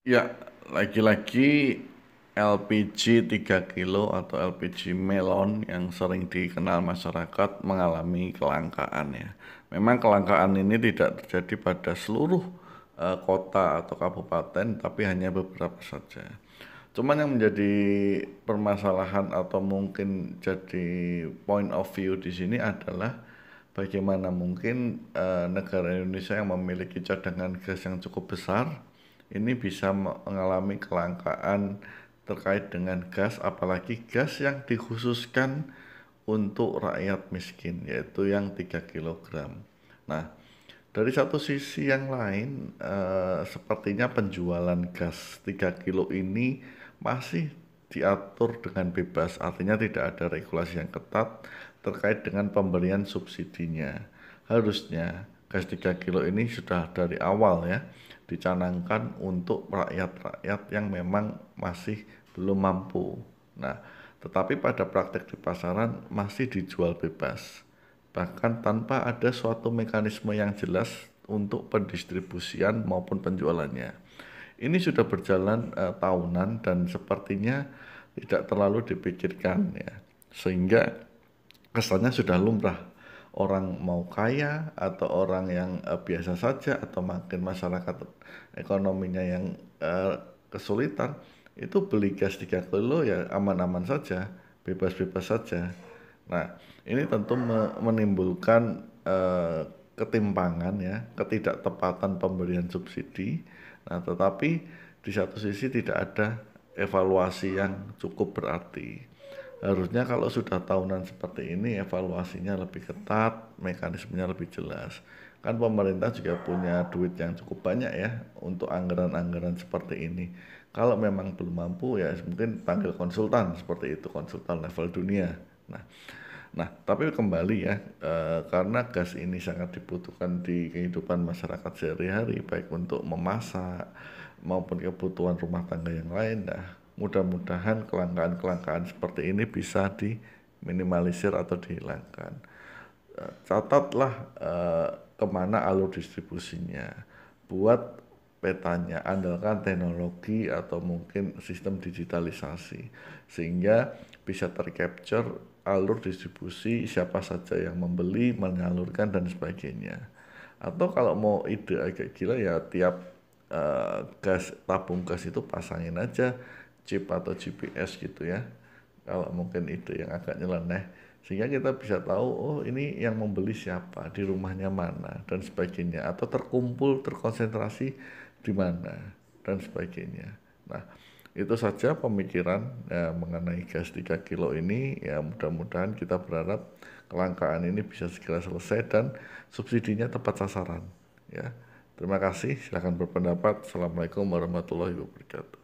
Ya, lagi-lagi LPG 3 kilo atau LPG melon yang sering dikenal masyarakat mengalami kelangkaan ya. Memang kelangkaan ini tidak terjadi pada seluruh uh, kota atau kabupaten tapi hanya beberapa saja. Cuman yang menjadi permasalahan atau mungkin jadi point of view di sini adalah bagaimana mungkin uh, negara Indonesia yang memiliki cadangan gas yang cukup besar ini bisa mengalami kelangkaan terkait dengan gas apalagi gas yang dikhususkan untuk rakyat miskin yaitu yang 3 kg. Nah, dari satu sisi yang lain eh, sepertinya penjualan gas 3 kilo ini masih diatur dengan bebas, artinya tidak ada regulasi yang ketat terkait dengan pemberian subsidinya. Harusnya gas 3 kilo ini sudah dari awal ya dicanangkan untuk rakyat-rakyat yang memang masih belum mampu. Nah, tetapi pada praktek di pasaran masih dijual bebas, bahkan tanpa ada suatu mekanisme yang jelas untuk pendistribusian maupun penjualannya. Ini sudah berjalan eh, tahunan dan sepertinya tidak terlalu dipikirkan ya, sehingga kesannya sudah lumrah orang mau kaya atau orang yang uh, biasa saja atau makin masyarakat ekonominya yang uh, kesulitan itu beli gas 3 kilo ya aman-aman saja bebas-bebas saja nah ini tentu me menimbulkan uh, ketimpangan ya ketidaktepatan pemberian subsidi nah tetapi di satu sisi tidak ada evaluasi yang cukup berarti harusnya kalau sudah tahunan seperti ini evaluasinya lebih ketat, mekanismenya lebih jelas. Kan pemerintah juga punya duit yang cukup banyak ya untuk anggaran-anggaran seperti ini. Kalau memang belum mampu ya mungkin panggil konsultan seperti itu, konsultan level dunia. Nah, nah tapi kembali ya e, karena gas ini sangat dibutuhkan di kehidupan masyarakat sehari-hari baik untuk memasak maupun kebutuhan rumah tangga yang lain. Nah, mudah-mudahan kelangkaan-kelangkaan seperti ini bisa diminimalisir atau dihilangkan. E, catatlah eh, kemana alur distribusinya, buat petanya, andalkan teknologi atau mungkin sistem digitalisasi sehingga bisa tercapture alur distribusi siapa saja yang membeli, menyalurkan dan sebagainya. Atau kalau mau ide agak gila ya tiap uh, gas tabung gas itu pasangin aja chip atau GPS gitu ya. Kalau mungkin itu yang agak nyeleneh. Sehingga kita bisa tahu, oh ini yang membeli siapa, di rumahnya mana, dan sebagainya. Atau terkumpul, terkonsentrasi di mana, dan sebagainya. Nah, itu saja pemikiran ya, mengenai gas 3 kilo ini. Ya mudah-mudahan kita berharap kelangkaan ini bisa segera selesai dan subsidinya tepat sasaran. Ya. Terima kasih, silahkan berpendapat. Assalamualaikum warahmatullahi wabarakatuh.